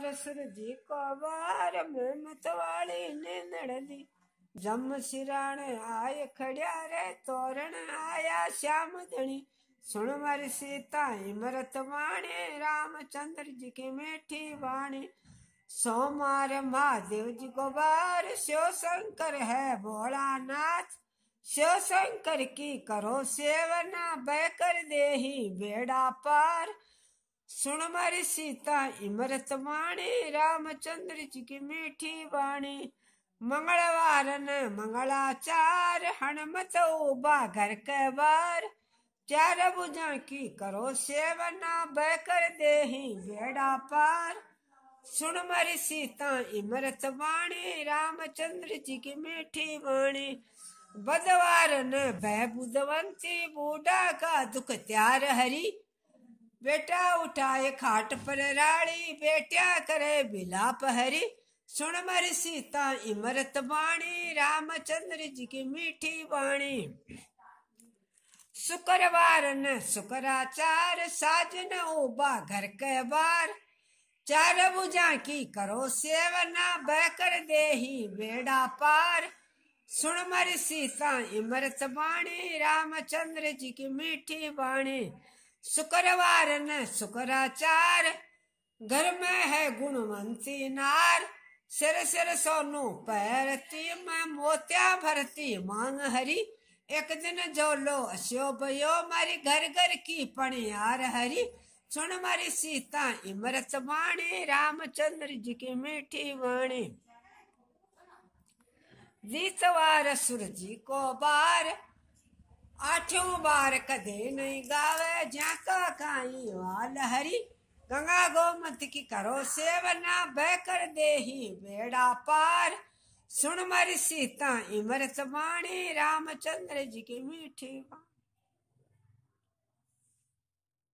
श्याम धनी सुन सीता रामचंद्र जी की मेठी वाणी सोमार महादेव जी गोबार शिव शंकर है भोला नाथ शिव शंकर की करो सेवना बहकर देही दे बेड़ा पार सुन मारी सीता इमरत वाणी रामचंद्र जी की मीठी वाणी मंगलवार न मंगलाचार हणमत उबा घर के बार चार बुझा की करो सेवना बह कर दे बेड़ा पार सुन मारी सीता इमरत वाणी रामचंद्र जी की मीठी वाणी बदवार न बह बुधवंती बूढ़ा का दुख त्यार हरी बेटा उठाए खाट पर राणी बेटिया करे बिलाप हरी सुन मर सीता इमरत बाणी रामचंद्र जी की मीठी वाणी शुक्रवार न शुक्राचार साज न उबा घर के बार चार बुझा की करो सेवना बहकर दे ही बेड़ा पार सुन मर सीता इमरत बाणी रामचंद्र जी की मीठी वाणी शुक्रवार न शुक्राचार घर में है गुणवंती नार सिर सिर सोनू पैरती मैं मोतिया भरती मांग हरी एक दिन जो लो अस्यो भयो मारी घर घर की पणियार हरी सुन मारी सीता इमरत वाणी रामचंद्र जी की मीठी वाणी जीतवार सुर जी को बार आठों बार कदे नहीं गावे झाका खाई वाल हरी गंगा गोमत की करो सेवना बह कर दे ही बेड़ा पार सुन मर सीता इमरत बाणी रामचंद्र जी की मीठी वाणी